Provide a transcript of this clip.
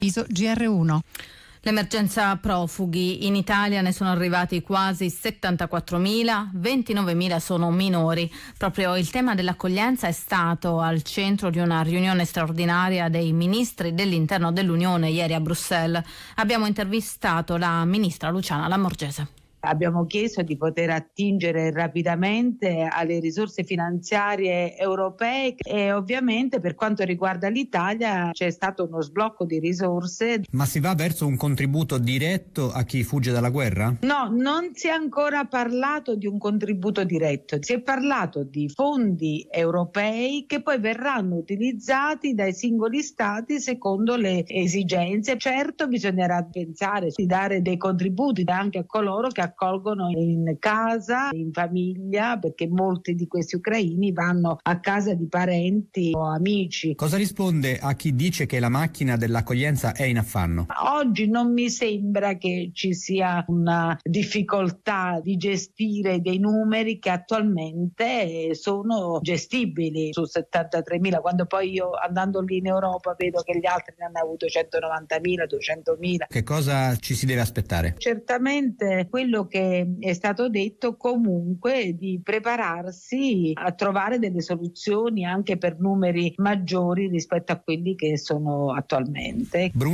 Iso GR1. L'emergenza profughi in Italia ne sono arrivati quasi 74.000, 29.000 sono minori. Proprio il tema dell'accoglienza è stato al centro di una riunione straordinaria dei ministri dell'interno dell'Unione ieri a Bruxelles. Abbiamo intervistato la ministra Luciana Lamorgese. Abbiamo chiesto di poter attingere rapidamente alle risorse finanziarie europee e ovviamente per quanto riguarda l'Italia c'è stato uno sblocco di risorse. Ma si va verso un contributo diretto a chi fugge dalla guerra? No, non si è ancora parlato di un contributo diretto, si è parlato di fondi europei che poi verranno utilizzati dai singoli stati secondo le esigenze. Certo bisognerà pensare di dare dei contributi anche a coloro che accolgono in casa, in famiglia, perché molti di questi ucraini vanno a casa di parenti o amici. Cosa risponde a chi dice che la macchina dell'accoglienza è in affanno? Oggi non mi sembra che ci sia una difficoltà di gestire dei numeri che attualmente sono gestibili su 73.000, quando poi io andando lì in Europa vedo che gli altri ne hanno avuto 190.000, 200.000. Che cosa ci si deve aspettare? Certamente quello quello che è stato detto, comunque di prepararsi a trovare delle soluzioni anche per numeri maggiori rispetto a quelli che sono attualmente. Bruno.